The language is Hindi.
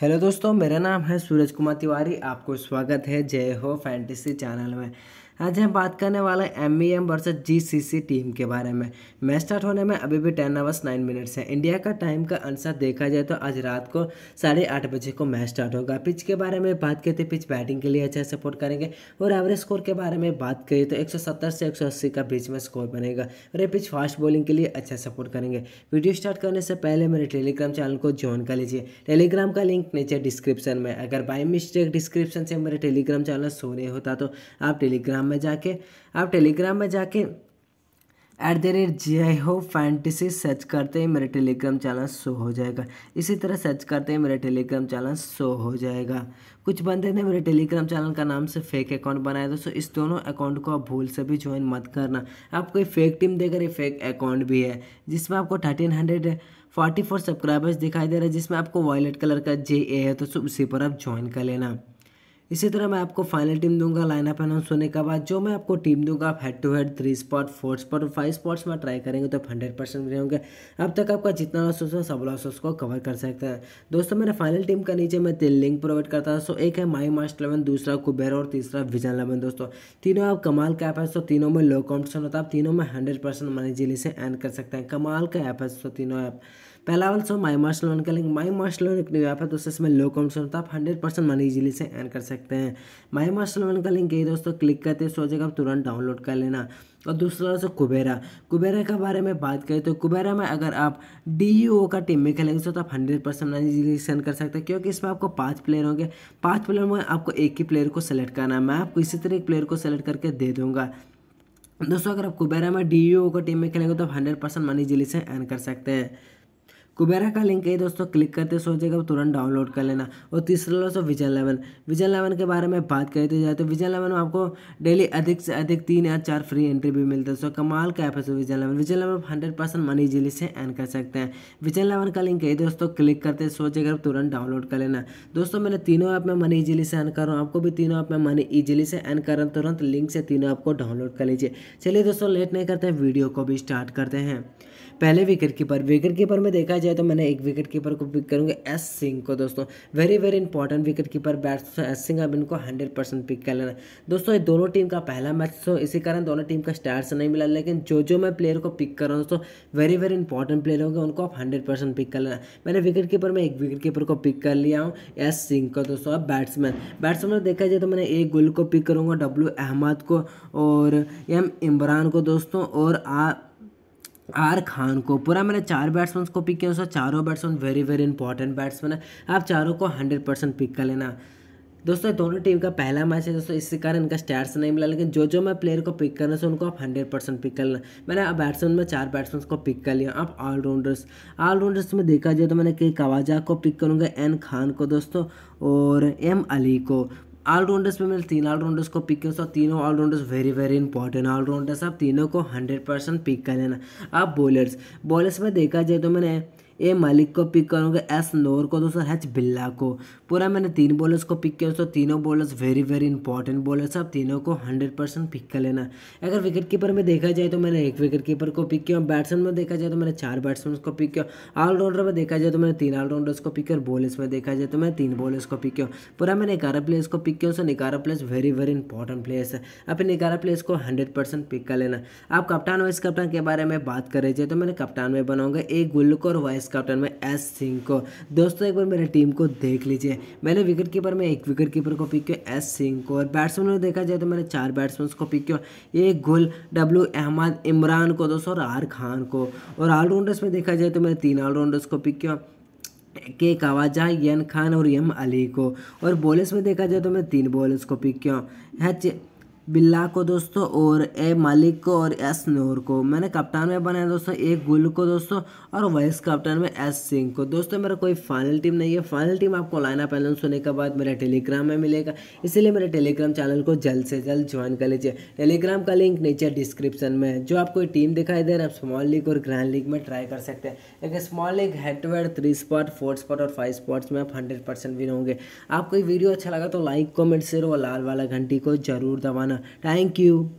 हेलो दोस्तों मेरा नाम है सूरज कुमार तिवारी आपको स्वागत है जय हो फैंटेसी चैनल में आज हम बात करने वाले M E M versus G C C team के बारे में मैच स्टार्ट होने में अभी भी टेन आवर्स नाइन मिनट्स हैं इंडिया का टाइम का आंसर देखा जाए तो आज रात को साढ़े आठ बजे को मैच स्टार्ट होगा पिच के बारे में बात करते हैं पिच बैटिंग के लिए अच्छा सपोर्ट करेंगे और एवरेज स्कोर के बारे में बात करें तो एक सौ सत्तर से एक सौ अस्सी का बीच में स्कोर बनेगा और ये पिच फास्ट बॉलिंग के लिए अच्छा सपोर्ट करेंगे वीडियो स्टार्ट करने से पहले मेरे टेलीग्राम चैनल को ज्वाइन कर लीजिए टेलीग्राम का लिंक नीचे डिस्क्रिप्शन में अगर बाई मिस्टेक डिस्क्रिप्शन से मेरे टेलीग्राम चैनल सोने होता तो आप टेलीग्राम टेलीग्राम में जाके आप टेलीग्राम में जाके एट द रेट जय हो फैंटेसी सर्च करते ही मेरा टेलीग्राम चैनल शो हो जाएगा इसी तरह सर्च करते ही मेरा टेलीग्राम चैनल शो हो जाएगा कुछ बंदे ने मेरे टेलीग्राम चैनल का नाम से फेक अकाउंट बनाया दोस्तों इस दोनों अकाउंट को आप भूल से भी ज्वाइन मत करना आप कोई फेक टीम देकर ये फेक अकाउंट भी है जिसमें आपको thirteen hundred forty four subscribers दिखाई दे रहा है जिसमें आपको वॉयलेट कलर का जे ए है तो उसी पर आप ज्वाइन कर लेना इसी तरह मैं आपको फाइनल टीम दूंगा लाइनअप अनाउंस होने के बाद जो मैं आपको टीम दूंगा आप head to head three spot four spot और फाइव स्पॉट्स में ट्राई करेंगे तो हंड्रेड परसेंट होंगे अब तक आपका जितना लॉस हो सब लॉस को कवर कर सकते हैं दोस्तों मेरे फाइनल टीम का नीचे मैं तीन लिंक प्रोवाइड करता हूँ सो एक है माई मास्ट इलेवन दूसरा कुबेर और तीसरा विजन इलेवन दोस्तों तीनों आप कमाल का ऐप है सो तीनों में लो कॉम्पिटिशन होता है आप तीनों में हंड्रेड परसेंट मनी जिले से एंड कर सकते हैं कमाल का ऐप है सो तीनों ऐप पहला वन सो माई मार्शल का लिंक माई मार्शल लोन एक न्यू है दोस्तों इसमें लो कॉम्पिटिशन होता है आप हंड्रेड परसेंट मनी इजिली से एन कर सकते हैं माई मार्शल लोन का लिंक यही दोस्तों क्लिक करते सो जगह आप तुरंत डाउनलोड कर लेना और दूसरा दोस्तों कुबेरा कुबेरा के बारे में बात करें तो कुबेरा में अगर आप डी यू का टीम में खेलेंगे तो आप हंड्रेड परसेंट मनी इजिली से एन कर सकते हैं क्योंकि इसमें आपको पाँच प्लेयर होंगे पाँच प्लेयर में आपको एक ही प्लेयर को सेलेक्ट करना है मैं आपको इसी तरह एक प्लेयर को सेलेक्ट करके दे दूंगा दोस्तों अगर आप कुबेरा में डी यू का टीम में खेलेंगे तो आप हंड्रेड परसेंट मनी इजिली से एन कर सकते हैं कुबेरा का लिंक है दोस्तों क्लिक करते सोचेगा तुरंत डाउनलोड कर लेना और तीसरा दोस्तों विजन इलेवन विजन इलेवन के बारे में बात करते जाए तो विजन इलेवन में आपको डेली अधिक से अधिक तीन या चार फ्री एंट्री भी मिलते हैं सो कमाल का ऐप है so Vision Eleven Vision Eleven hundred percent money easily से एन कर सकते हैं विजन इलेवन का लिंक है दोस्तों क्लिक करते सोचेगा तुरंत डाउनलोड कर लेना दोस्तों मैंने तीनों ऐप में मनी इजिली से एन कर रहा हूँ आपको भी तीनों ऐप में मनी इजिली से एन कर रहा हूँ तुरंत लिंक से तीनों ऐप को डाउनलोड कर लीजिए चलिए दोस्तों लेट नहीं करते वीडियो को भी स्टार्ट करते हैं पहले विकेट कीपर विकेट कीपर में देखा जाए तो मैंने एक विकेट कीपर को पिक करूँगा एस सिंह को दोस्तों very very important wicket keeper bats S Singh अब इनको हंड्रेड परसेंट पिक कर लेना दोस्तों ये दोनों टीम का पहला मैच तो इसी कारण दोनों टीम का स्टार्स नहीं मिला लेकिन जो जो मैं प्लेयर को पिक कर रहा हूँ दोस्तों वेरी वेरी इंपॉर्टेंट प्लेयर होंगे उनको आप हंड्रेड परसेंट पिक कर लेना मैंने विकेट कीपर में एक विकेट कीपर को पिक कर लिया हूँ एस सिंह को दोस्तों अब बैट्समैन बैट्समैन देखा जाए तो मैंने ए गुल को पिक करूँगा डब्ल्यू अहमद को और एम इमरान को दोस्तों और आ आर खान को पूरा मैंने चार बैट्समैन को पिक किया चारों batsman very very important batsman है आप चारों को हंड्रेड परसेंट पिक कर लेना दोस्तों दोनों टीम का पहला मैच है दोस्तों इसी कारण इनका स्टैट्स नहीं मिला लेकिन जो जो मैं प्लेयर को पिक करना से उनको आप हंड्रेड परसेंट पिक कर लेना मैंने बैट्समैन में चार बैट्समैन को पिक कर लिया आप ऑलराउंडर्स ऑलराउंडर्स में देखा जाए तो मैंने के कवाजा को पिक करूँगा एन खान को दोस्तों और एम अली को ऑलराउंडर्स में मैंने तीन ऑलराउंडर्स को पिक किया तीनों allrounders very very important allrounders आप तीनों को हंड्रेड परसेंट पिक कर लेना अब बॉलर्स बॉलर्स में देखा जाए तो मैंने ए मलिक को पिक करोगे एस नोर को दोस्तों एच बिल्ला को पूरा मैंने तीन बॉलर्स को पिक किया दोस्तों तीनों bowlers very very important bowlers आप तीनों को हंड्रेड परसेंट पिक कर लेना अगर विकेट कीपर में देखा जाए तो मैंने एक विकेट कीपर को पिक किया बैट्समैन में देखा जाए तो मैंने चार बैट्समैन को पिक किया ऑलराउंडर में देखा जाए तो मैंने तीन ऑलराउंडर्स को पिक किया बॉलर्स में देखा जाए तो मैंने तीन बॉलर्स को पिक किया पूरा मैंने ग्यारह प्लेयर्स को पिक किया दोस्तों ग्यारह players very very important players है अपने ग्यारह प्लेयर्स को हंड्रेड परसेंट पिक कर लेना आप कप्तान वाइस कप्तान के बारे में बात करें रहे तो मैंने कप्तान में बनाऊंगा एक गुल्लुक और वाइस वाइस कैप्टन में एस सिंह को दोस्तों एक बार मेरे टीम को देख लीजिए मैंने विकेट कीपर में एक विकेट कीपर को पिक किया एस सिंह को और बैट्समैन में देखा जाए तो मैंने चार बैट्समैन को पिक किया एक गुल डब्ल्यू अहमद इमरान को दोस्तों और आर खान को और ऑलराउंडर्स में देखा जाए तो मैंने तीन ऑलराउंडर्स को पिक किया के कावाजा यन खान और यम अली को और बॉलर्स में देखा जाए तो मैं तीन बॉलर्स को पिक किया बिल्ला को दोस्तों और ए मालिक को और एस नूर को मैंने कप्तान में बनाया दोस्तों ए गुल को दोस्तों और वाइस कप्तान में एस सिंह को दोस्तों मेरा कोई फाइनल टीम नहीं है फाइनल टीम आपको लाइना पैनल सुनने के बाद मेरा टेलीग्राम में मिलेगा इसीलिए मेरे टेलीग्राम चैनल को जल्द से जल्द ज्वाइन कर लीजिए टेलीग्राम का लिंक नीचे डिस्क्रिप्शन में जो आपको टीम दिखाई दे रहा है आप स्मॉल लीग और ग्रैंड लीग में ट्राई कर सकते हैं लेकिन small league head to head three spot four spot और फाइव स्पॉट्स में आप हंड्रेड परसेंट विन होंगे आपको वीडियो अच्छा लगा तो लाइक कॉमेंट शेयर और लाल वाला घंटी को जरूर दबाना Thank you.